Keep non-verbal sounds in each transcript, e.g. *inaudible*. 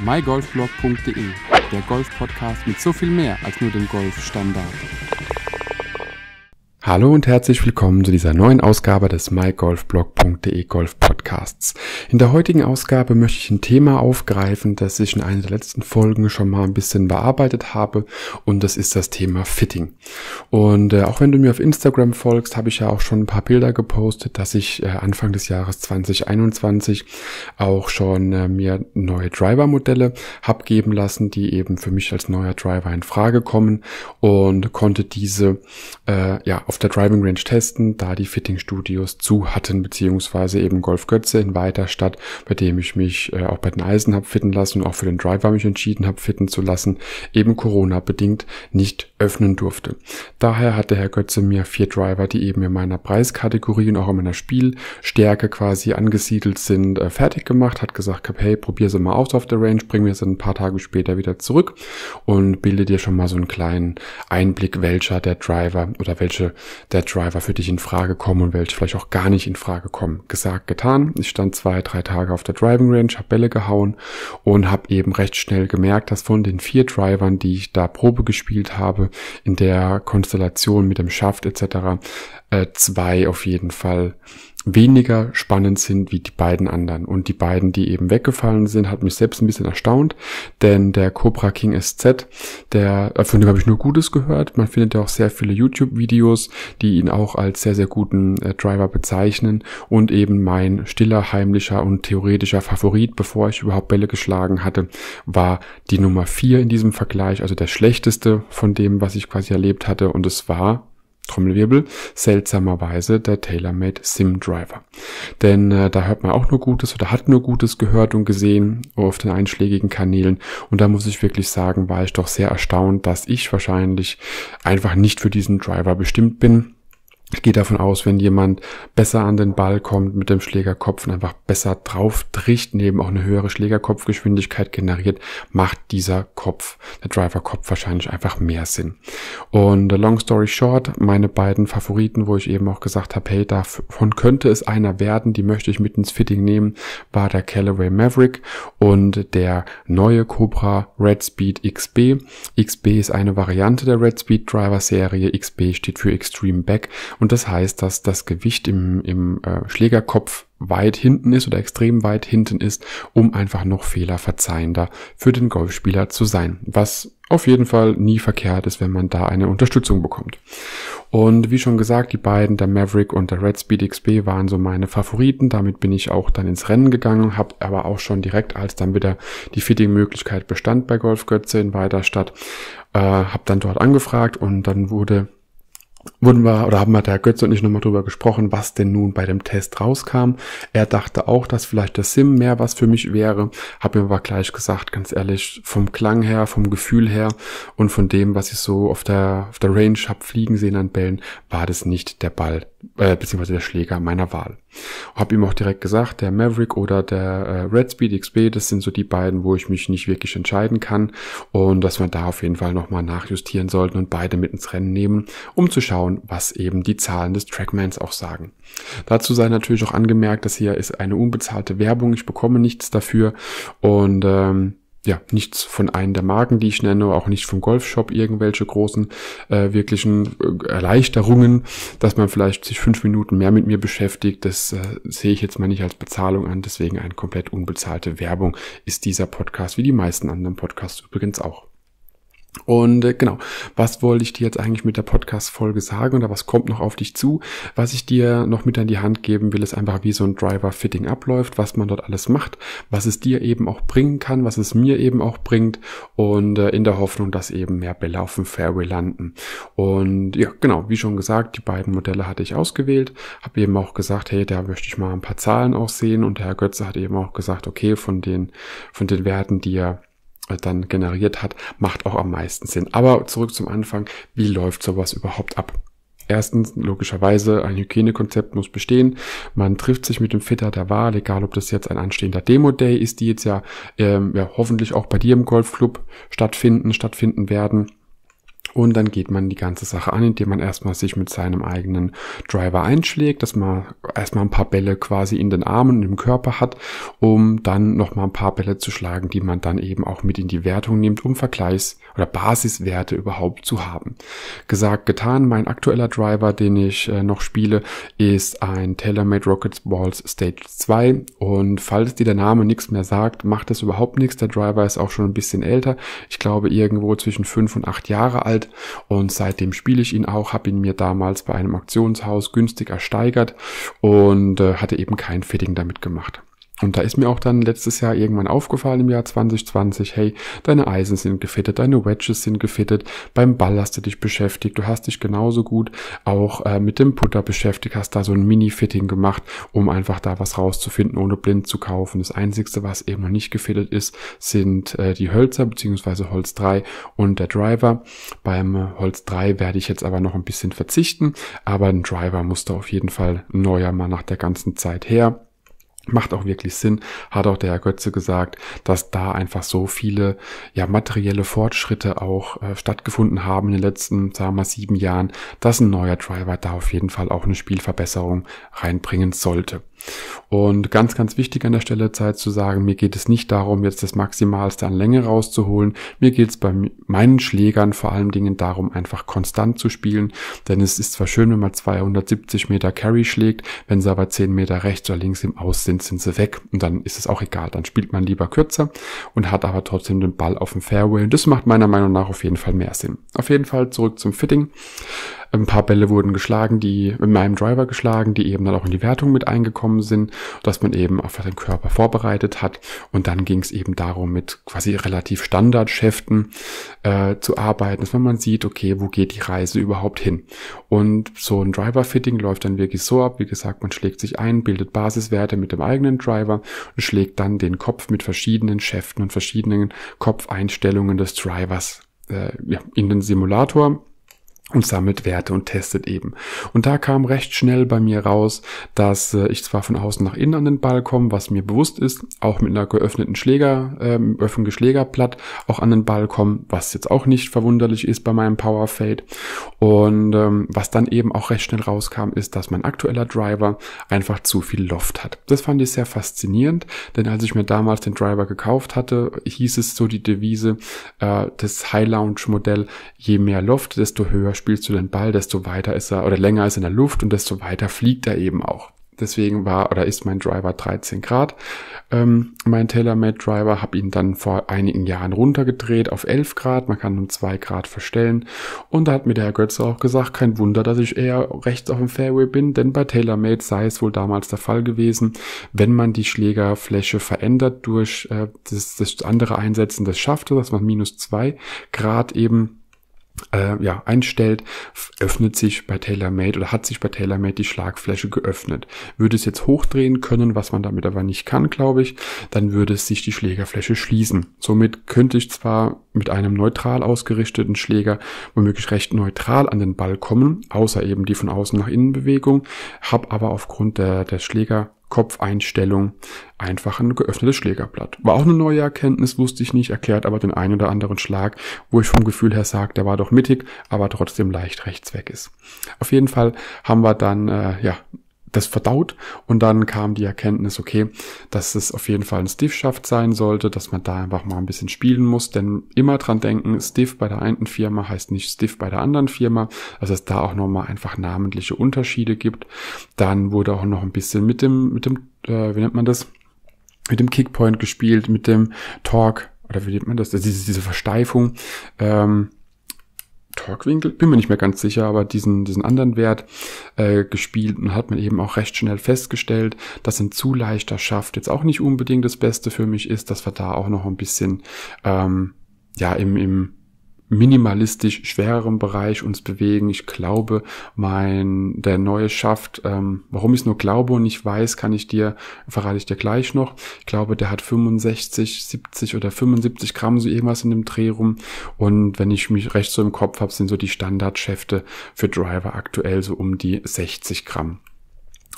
mygolfblog.de, der Golf-Podcast mit so viel mehr als nur dem Golfstandard. Hallo und herzlich willkommen zu dieser neuen Ausgabe des mygolfblog.de Golf Podcasts. In der heutigen Ausgabe möchte ich ein Thema aufgreifen, das ich in einer der letzten Folgen schon mal ein bisschen bearbeitet habe und das ist das Thema Fitting. Und äh, auch wenn du mir auf Instagram folgst, habe ich ja auch schon ein paar Bilder gepostet, dass ich äh, Anfang des Jahres 2021 auch schon äh, mir neue Driver-Modelle habe geben lassen, die eben für mich als neuer Driver in Frage kommen und konnte diese äh, ja auf auf der Driving Range testen, da die Fitting Studios zu hatten, beziehungsweise eben Golf Götze in weiter Stadt, bei dem ich mich äh, auch bei den Eisen habe fitten lassen und auch für den Driver mich entschieden habe fitten zu lassen, eben Corona bedingt nicht öffnen durfte. Daher hat der Herr Götze mir vier Driver, die eben in meiner Preiskategorie und auch in meiner Spielstärke quasi angesiedelt sind, äh, fertig gemacht, hat gesagt, hey, probier sie mal aus auf der Range, bring mir sie ein paar Tage später wieder zurück und bilde dir schon mal so einen kleinen Einblick, welcher der Driver oder welche der Driver für dich in Frage kommen und welche vielleicht auch gar nicht in Frage kommen. Gesagt, getan. Ich stand zwei, drei Tage auf der Driving Range, habe Bälle gehauen und habe eben recht schnell gemerkt, dass von den vier Drivern, die ich da Probe gespielt habe, in der Konstellation mit dem Schaft etc äh, zwei auf jeden Fall weniger spannend sind wie die beiden anderen. Und die beiden, die eben weggefallen sind, hat mich selbst ein bisschen erstaunt, denn der Cobra King SZ, der, äh, von dem habe ich nur Gutes gehört. Man findet ja auch sehr viele YouTube-Videos, die ihn auch als sehr, sehr guten äh, Driver bezeichnen und eben mein stiller, heimlicher und theoretischer Favorit, bevor ich überhaupt Bälle geschlagen hatte, war die Nummer vier in diesem Vergleich, also der schlechteste von dem, was ich quasi erlebt hatte und es war Trommelwirbel, seltsamerweise der TaylorMade Sim Driver. Denn äh, da hört man auch nur Gutes oder hat nur Gutes gehört und gesehen auf den einschlägigen Kanälen. Und da muss ich wirklich sagen, war ich doch sehr erstaunt, dass ich wahrscheinlich einfach nicht für diesen Driver bestimmt bin geht davon aus, wenn jemand besser an den Ball kommt mit dem Schlägerkopf und einfach besser drauf tricht, neben auch eine höhere Schlägerkopfgeschwindigkeit generiert, macht dieser Kopf, der Driverkopf wahrscheinlich einfach mehr Sinn. Und äh, long story short, meine beiden Favoriten, wo ich eben auch gesagt habe, hey, davon könnte es einer werden, die möchte ich mit ins Fitting nehmen, war der Callaway Maverick und der neue Cobra Red Speed XB. XB ist eine Variante der Red Speed Driver Serie. XB steht für Extreme Back und und das heißt, dass das Gewicht im, im äh, Schlägerkopf weit hinten ist oder extrem weit hinten ist, um einfach noch fehlerverzeihender für den Golfspieler zu sein. Was auf jeden Fall nie verkehrt ist, wenn man da eine Unterstützung bekommt. Und wie schon gesagt, die beiden, der Maverick und der Red Speed XB, waren so meine Favoriten. Damit bin ich auch dann ins Rennen gegangen, habe aber auch schon direkt, als dann wieder die Fitting-Möglichkeit bestand bei Golfgötze in Weiterstadt, äh, habe dann dort angefragt und dann wurde wurden wir oder haben wir der Götze und ich nochmal drüber gesprochen, was denn nun bei dem Test rauskam. Er dachte auch, dass vielleicht der Sim mehr was für mich wäre, Hab mir aber gleich gesagt, ganz ehrlich, vom Klang her, vom Gefühl her und von dem, was ich so auf der auf der Range hab fliegen sehen an Bällen, war das nicht der Ball äh, beziehungsweise der Schläger meiner Wahl. Hab ihm auch direkt gesagt, der Maverick oder der äh, Red Speed XB, das sind so die beiden, wo ich mich nicht wirklich entscheiden kann und dass wir da auf jeden Fall nochmal nachjustieren sollten und beide mit ins Rennen nehmen, um zu schauen schauen, was eben die Zahlen des Trackmans auch sagen. Dazu sei natürlich auch angemerkt, dass hier ist eine unbezahlte Werbung, ich bekomme nichts dafür und ähm, ja, nichts von einem der Marken, die ich nenne, auch nicht vom Golfshop irgendwelche großen äh, wirklichen äh, Erleichterungen, dass man vielleicht sich fünf Minuten mehr mit mir beschäftigt. Das äh, sehe ich jetzt mal nicht als Bezahlung an. Deswegen eine komplett unbezahlte Werbung ist dieser Podcast, wie die meisten anderen Podcasts übrigens auch. Und äh, genau, was wollte ich dir jetzt eigentlich mit der Podcast-Folge sagen oder was kommt noch auf dich zu? Was ich dir noch mit an die Hand geben will, ist einfach, wie so ein Driver-Fitting abläuft, was man dort alles macht, was es dir eben auch bringen kann, was es mir eben auch bringt und äh, in der Hoffnung, dass eben mehr Bälle auf dem Fairway landen. Und ja, genau, wie schon gesagt, die beiden Modelle hatte ich ausgewählt, habe eben auch gesagt, hey, da möchte ich mal ein paar Zahlen auch sehen und der Herr Götze hat eben auch gesagt, okay, von den, von den Werten, die er dann generiert hat, macht auch am meisten Sinn. Aber zurück zum Anfang, wie läuft sowas überhaupt ab? Erstens, logischerweise, ein Hygienekonzept muss bestehen. Man trifft sich mit dem Fitter der Wahl, egal ob das jetzt ein anstehender Demo-Day ist, die jetzt ja, ähm, ja hoffentlich auch bei dir im Golfclub stattfinden, stattfinden werden und dann geht man die ganze Sache an, indem man erstmal sich mit seinem eigenen Driver einschlägt, dass man erstmal ein paar Bälle quasi in den Armen und im Körper hat, um dann nochmal ein paar Bälle zu schlagen, die man dann eben auch mit in die Wertung nimmt, um Vergleichs- oder Basiswerte überhaupt zu haben. Gesagt, getan, mein aktueller Driver, den ich äh, noch spiele, ist ein TaylorMade Rockets Balls Stage 2 und falls dir der Name nichts mehr sagt, macht das überhaupt nichts. Der Driver ist auch schon ein bisschen älter. Ich glaube irgendwo zwischen 5 und 8 Jahre alt und seitdem spiele ich ihn auch, habe ihn mir damals bei einem Aktionshaus günstig ersteigert und äh, hatte eben kein Fitting damit gemacht. Und da ist mir auch dann letztes Jahr irgendwann aufgefallen im Jahr 2020, hey, deine Eisen sind gefittet, deine Wedges sind gefittet, beim Ball hast du dich beschäftigt, du hast dich genauso gut auch äh, mit dem Putter beschäftigt, hast da so ein Mini-Fitting gemacht, um einfach da was rauszufinden, ohne blind zu kaufen. Das Einzige, was eben noch nicht gefittet ist, sind äh, die Hölzer beziehungsweise Holz 3 und der Driver. Beim äh, Holz 3 werde ich jetzt aber noch ein bisschen verzichten, aber ein Driver musste auf jeden Fall neuer mal nach der ganzen Zeit her. Macht auch wirklich Sinn, hat auch der Herr Götze gesagt, dass da einfach so viele ja, materielle Fortschritte auch äh, stattgefunden haben in den letzten, sagen wir mal, sieben Jahren, dass ein neuer Driver da auf jeden Fall auch eine Spielverbesserung reinbringen sollte. Und ganz, ganz wichtig an der Stelle Zeit zu sagen, mir geht es nicht darum, jetzt das Maximalste an Länge rauszuholen. Mir geht es bei meinen Schlägern vor allen Dingen darum, einfach konstant zu spielen. Denn es ist zwar schön, wenn man 270 Meter Carry schlägt, wenn sie aber 10 Meter rechts oder links im Aus sind, sind sie weg. Und dann ist es auch egal. Dann spielt man lieber kürzer und hat aber trotzdem den Ball auf dem Fairway. Und das macht meiner Meinung nach auf jeden Fall mehr Sinn. Auf jeden Fall zurück zum Fitting. Ein paar Bälle wurden geschlagen, die mit meinem Driver geschlagen, die eben dann auch in die Wertung mit eingekommen sind, dass man eben auf den Körper vorbereitet hat. Und dann ging es eben darum, mit quasi relativ Standardschäften äh, zu arbeiten, dass man mal sieht, okay, wo geht die Reise überhaupt hin? Und so ein Driver-Fitting läuft dann wirklich so ab, wie gesagt, man schlägt sich ein, bildet Basiswerte mit dem eigenen Driver und schlägt dann den Kopf mit verschiedenen Schäften und verschiedenen Kopfeinstellungen des Drivers äh, ja, in den Simulator und sammelt Werte und testet eben. Und da kam recht schnell bei mir raus, dass äh, ich zwar von außen nach innen an den Ball komme, was mir bewusst ist, auch mit einer geöffneten Schläger, ähm, öffentlichen Schlägerblatt auch an den Ball komme, was jetzt auch nicht verwunderlich ist bei meinem Power Fade. Und ähm, was dann eben auch recht schnell rauskam, ist, dass mein aktueller Driver einfach zu viel Loft hat. Das fand ich sehr faszinierend, denn als ich mir damals den Driver gekauft hatte, hieß es so die Devise, äh, das High Lounge Modell, je mehr Loft, desto höher spielst du den Ball, desto weiter ist er oder länger ist er in der Luft und desto weiter fliegt er eben auch. Deswegen war oder ist mein Driver 13 Grad. Ähm, mein TaylorMade Driver habe ihn dann vor einigen Jahren runtergedreht auf 11 Grad. Man kann um 2 Grad verstellen. Und da hat mir der Herr Götze auch gesagt, kein Wunder, dass ich eher rechts auf dem Fairway bin, denn bei TaylorMade sei es wohl damals der Fall gewesen, wenn man die Schlägerfläche verändert durch äh, das, das andere Einsetzen des Schaftes, dass man minus 2 Grad eben äh, ja, einstellt, öffnet sich bei TaylorMade oder hat sich bei TaylorMade die Schlagfläche geöffnet. Würde es jetzt hochdrehen können, was man damit aber nicht kann, glaube ich, dann würde es sich die Schlägerfläche schließen. Somit könnte ich zwar mit einem neutral ausgerichteten Schläger womöglich recht neutral an den Ball kommen, außer eben die von außen nach innen Bewegung, habe aber aufgrund der, der Schläger Kopfeinstellung einfach ein geöffnetes Schlägerblatt. War auch eine neue Erkenntnis, wusste ich nicht, erklärt aber den einen oder anderen Schlag, wo ich vom Gefühl her sage, der war doch mittig, aber trotzdem leicht rechts weg ist. Auf jeden Fall haben wir dann äh, ja das verdaut und dann kam die Erkenntnis, okay, dass es auf jeden Fall ein stiff sein sollte, dass man da einfach mal ein bisschen spielen muss, denn immer dran denken, Stiff bei der einen Firma heißt nicht Stiff bei der anderen Firma, also es da auch nochmal einfach namentliche Unterschiede gibt. Dann wurde auch noch ein bisschen mit dem, mit dem, äh, wie nennt man das? Mit dem Kickpoint gespielt, mit dem Torque, oder wie nennt man das? das also, diese, diese Versteifung. Ähm, Torquinkel, bin mir nicht mehr ganz sicher, aber diesen, diesen anderen Wert äh, gespielt und hat man eben auch recht schnell festgestellt, dass ein zu leichter Schaft jetzt auch nicht unbedingt das Beste für mich ist, dass wir da auch noch ein bisschen ähm, ja im, im minimalistisch schwereren Bereich uns bewegen. Ich glaube, mein der neue Schaft, ähm, warum ich es nur glaube und nicht weiß, kann ich dir, verrate ich dir gleich noch. Ich glaube, der hat 65, 70 oder 75 Gramm, so irgendwas in dem Dreh rum. Und wenn ich mich recht so im Kopf habe, sind so die Standardschäfte für Driver aktuell so um die 60 Gramm.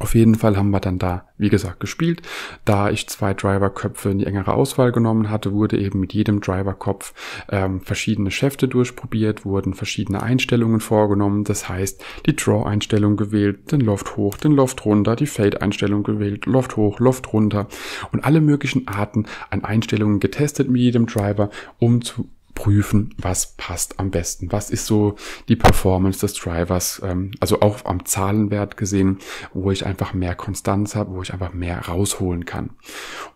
Auf jeden Fall haben wir dann da, wie gesagt, gespielt. Da ich zwei Driverköpfe in die engere Auswahl genommen hatte, wurde eben mit jedem Driverkopf ähm, verschiedene Schäfte durchprobiert, wurden verschiedene Einstellungen vorgenommen. Das heißt, die Draw-Einstellung gewählt, den Loft hoch, den Loft runter, die Fade-Einstellung gewählt, Loft hoch, Loft runter und alle möglichen Arten an Einstellungen getestet mit jedem Driver, um zu prüfen, was passt am besten, was ist so die Performance des Drivers, ähm, also auch am Zahlenwert gesehen, wo ich einfach mehr Konstanz habe, wo ich einfach mehr rausholen kann.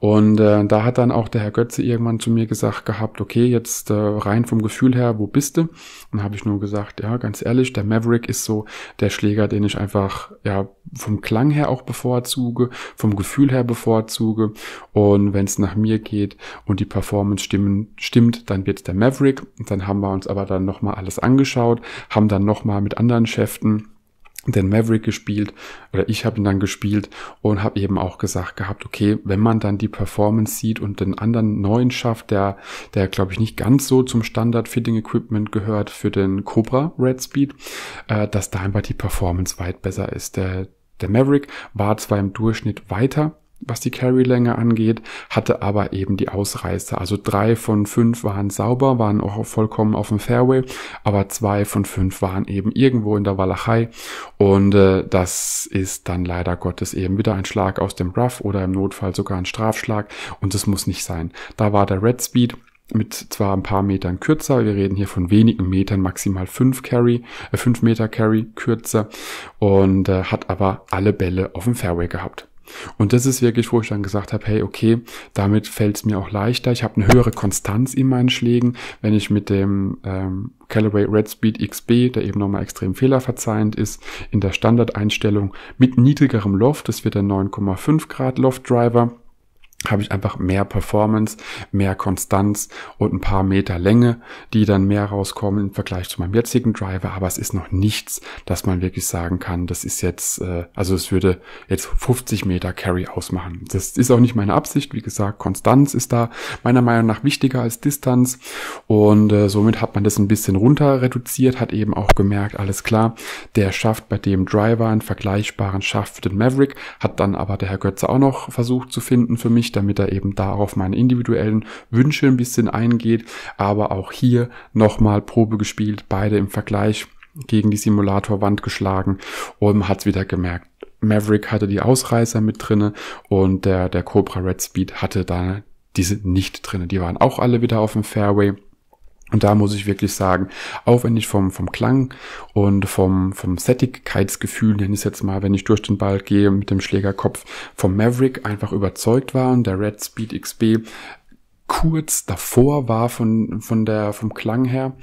Und äh, da hat dann auch der Herr Götze irgendwann zu mir gesagt gehabt, okay, jetzt äh, rein vom Gefühl her, wo bist du? Und habe ich nur gesagt, ja, ganz ehrlich, der Maverick ist so der Schläger, den ich einfach ja vom Klang her auch bevorzuge, vom Gefühl her bevorzuge. Und wenn es nach mir geht und die Performance stimmen, stimmt, dann wird der Maverick Maverick. dann haben wir uns aber dann nochmal alles angeschaut, haben dann nochmal mit anderen Schäften den Maverick gespielt oder ich habe ihn dann gespielt und habe eben auch gesagt gehabt, okay, wenn man dann die Performance sieht und den anderen neuen schafft, der, der glaube ich nicht ganz so zum Standard Fitting Equipment gehört für den Cobra Red Speed, äh, dass da einfach die Performance weit besser ist. Der, der Maverick war zwar im Durchschnitt weiter, was die Carry-Länge angeht, hatte aber eben die Ausreißer. Also drei von fünf waren sauber, waren auch vollkommen auf dem Fairway, aber zwei von fünf waren eben irgendwo in der Walachei. Und äh, das ist dann leider Gottes eben wieder ein Schlag aus dem Rough oder im Notfall sogar ein Strafschlag. Und das muss nicht sein. Da war der Red Speed mit zwar ein paar Metern kürzer, wir reden hier von wenigen Metern, maximal fünf Carry, äh, fünf Meter Carry kürzer und äh, hat aber alle Bälle auf dem Fairway gehabt. Und das ist wirklich, wo ich dann gesagt habe, hey, okay, damit fällt es mir auch leichter. Ich habe eine höhere Konstanz in meinen Schlägen, wenn ich mit dem ähm, Callaway Red Speed XB, der eben nochmal extrem fehlerverzeihend ist, in der Standardeinstellung mit niedrigerem Loft, das wird der 9,5 Grad Loft Driver, habe ich einfach mehr Performance, mehr Konstanz und ein paar Meter Länge, die dann mehr rauskommen im Vergleich zu meinem jetzigen Driver. Aber es ist noch nichts, dass man wirklich sagen kann, das ist jetzt, äh, also es würde jetzt 50 Meter Carry ausmachen. Das ist auch nicht meine Absicht. Wie gesagt, Konstanz ist da meiner Meinung nach wichtiger als Distanz. Und äh, somit hat man das ein bisschen runter reduziert, hat eben auch gemerkt, alles klar, der schafft bei dem Driver einen vergleichbaren Schaft für den Maverick, hat dann aber der Herr Götze auch noch versucht zu finden für mich mich, damit er eben da auf meine individuellen Wünsche ein bisschen eingeht. Aber auch hier nochmal Probe gespielt, beide im Vergleich gegen die Simulatorwand geschlagen und hat's wieder gemerkt. Maverick hatte die Ausreißer mit drinne und der, der Cobra Red Speed hatte da diese nicht drinne. Die waren auch alle wieder auf dem Fairway. Und da muss ich wirklich sagen, auch wenn ich vom, vom Klang und vom, vom Sättigkeitsgefühl, nenne ich es jetzt mal, wenn ich durch den Ball gehe mit dem Schlägerkopf, vom Maverick einfach überzeugt war und der Red Speed XB kurz davor war von, von der, vom Klang her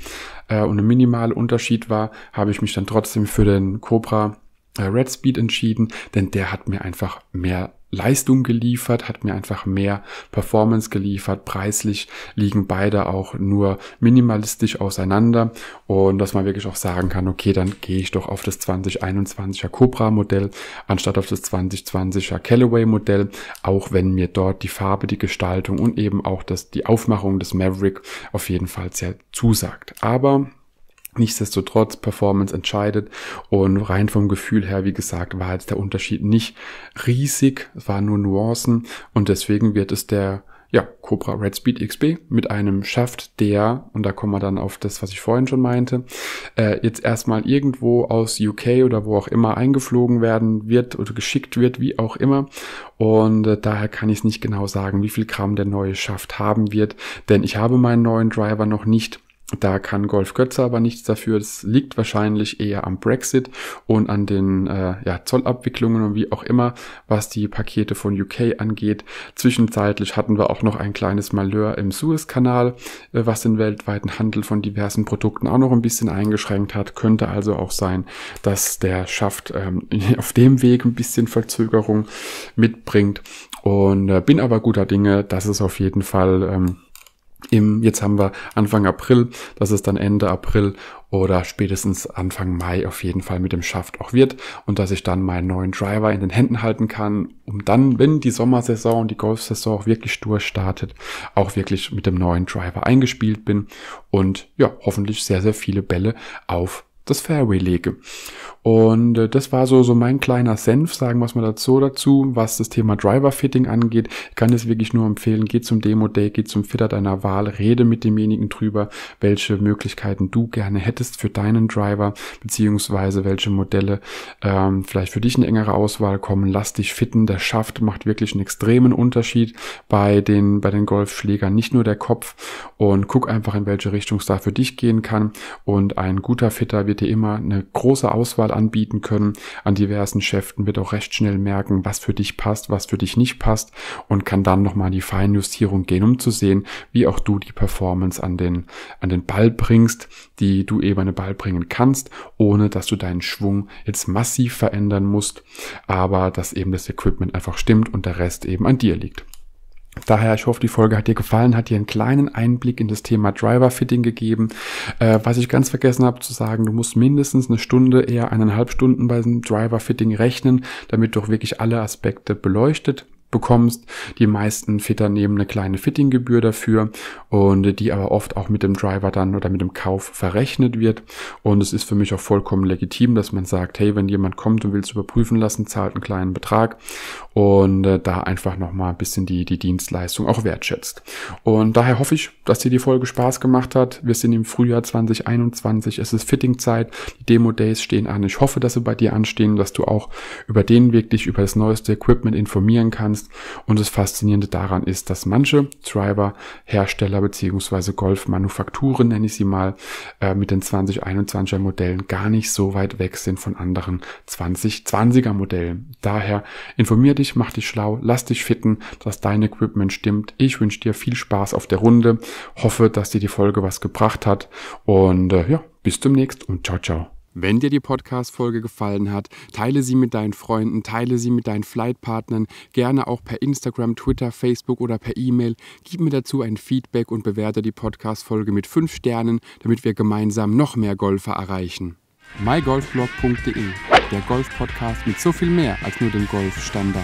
äh, und ein minimaler Unterschied war, habe ich mich dann trotzdem für den Cobra äh, Red Speed entschieden, denn der hat mir einfach mehr Leistung geliefert, hat mir einfach mehr Performance geliefert. Preislich liegen beide auch nur minimalistisch auseinander und dass man wirklich auch sagen kann, okay, dann gehe ich doch auf das 2021er Cobra Modell anstatt auf das 2020er Callaway Modell, auch wenn mir dort die Farbe, die Gestaltung und eben auch das, die Aufmachung des Maverick auf jeden Fall sehr zusagt. Aber Nichtsdestotrotz, Performance entscheidet und rein vom Gefühl her, wie gesagt, war jetzt der Unterschied nicht riesig, es waren nur Nuancen und deswegen wird es der ja, Cobra Red Speed XB mit einem Schaft, der, und da kommen wir dann auf das, was ich vorhin schon meinte, äh, jetzt erstmal irgendwo aus UK oder wo auch immer eingeflogen werden wird oder geschickt wird, wie auch immer. Und äh, daher kann ich es nicht genau sagen, wie viel Gramm der neue Schaft haben wird, denn ich habe meinen neuen Driver noch nicht da kann Golf Götze aber nichts dafür. Das liegt wahrscheinlich eher am Brexit und an den äh, ja, Zollabwicklungen und wie auch immer, was die Pakete von UK angeht. Zwischenzeitlich hatten wir auch noch ein kleines Malheur im Suezkanal, äh, was den weltweiten Handel von diversen Produkten auch noch ein bisschen eingeschränkt hat. Könnte also auch sein, dass der Schaft ähm, *laughs* auf dem Weg ein bisschen Verzögerung mitbringt. Und äh, bin aber guter Dinge, dass es auf jeden Fall... Ähm, im, jetzt haben wir Anfang April, dass es dann Ende April oder spätestens Anfang Mai auf jeden Fall mit dem Schaft auch wird und dass ich dann meinen neuen Driver in den Händen halten kann, um dann, wenn die Sommersaison und die Golfsaison auch wirklich durchstartet, auch wirklich mit dem neuen Driver eingespielt bin und ja, hoffentlich sehr, sehr viele Bälle auf das Fairway lege. Und äh, das war so, so mein kleiner Senf, sagen wir es mal dazu, dazu, was das Thema Driver-Fitting angeht. Ich kann es wirklich nur empfehlen, geh zum Demo-Day, geh zum Fitter deiner Wahl, rede mit demjenigen drüber, welche Möglichkeiten du gerne hättest für deinen Driver, beziehungsweise welche Modelle ähm, vielleicht für dich eine engere Auswahl kommen. Lass dich fitten, der Schaft macht wirklich einen extremen Unterschied bei den, bei den Golfschlägern, nicht nur der Kopf. Und guck einfach, in welche Richtung es da für dich gehen kann. Und ein guter Fitter wird wir dir immer eine große Auswahl anbieten können an diversen Schäften, wird auch recht schnell merken, was für dich passt, was für dich nicht passt und kann dann nochmal in die Feinjustierung gehen, um zu sehen, wie auch du die Performance an den, an den Ball bringst, die du eben an den Ball bringen kannst, ohne dass du deinen Schwung jetzt massiv verändern musst, aber dass eben das Equipment einfach stimmt und der Rest eben an dir liegt. Daher, ich hoffe, die Folge hat dir gefallen, hat dir einen kleinen Einblick in das Thema Driver-Fitting gegeben. Äh, was ich ganz vergessen habe zu sagen, du musst mindestens eine Stunde, eher eineinhalb Stunden bei diesem Driver-Fitting rechnen, damit du auch wirklich alle Aspekte beleuchtet bekommst. Die meisten Fitter nehmen eine kleine Fittinggebühr dafür und die aber oft auch mit dem Driver dann oder mit dem Kauf verrechnet wird. Und es ist für mich auch vollkommen legitim, dass man sagt, hey, wenn jemand kommt und will es überprüfen lassen, zahlt einen kleinen Betrag und äh, da einfach nochmal ein bisschen die, die Dienstleistung auch wertschätzt. Und daher hoffe ich, dass dir die Folge Spaß gemacht hat. Wir sind im Frühjahr 2021, es ist Fittingzeit, die Demo-Days stehen an. Ich hoffe, dass sie bei dir anstehen, dass du auch über den Weg dich über das neueste Equipment informieren kannst kannst. Und das Faszinierende daran ist, dass manche Driver-Hersteller beziehungsweise Golf-Manufakturen, nenne ich sie mal, äh, mit den 2021er Modellen gar nicht so weit weg sind von anderen 2020er Modellen. Daher informier dich, mach dich schlau, lass dich fitten, dass dein Equipment stimmt. Ich wünsche dir viel Spaß auf der Runde, hoffe, dass dir die Folge was gebracht hat und äh, ja, bis demnächst und ciao, ciao. Wenn dir die Podcast-Folge gefallen hat, teile sie mit deinen Freunden, teile sie mit deinen Flightpartnern, gerne auch per Instagram, Twitter, Facebook oder per E-Mail. Gib mir dazu ein Feedback und bewerte die Podcast-Folge mit 5 Sternen, damit wir gemeinsam noch mehr Golfer erreichen. mygolfblog.de, der Golf-Podcast mit so viel mehr als nur dem Golfstandard.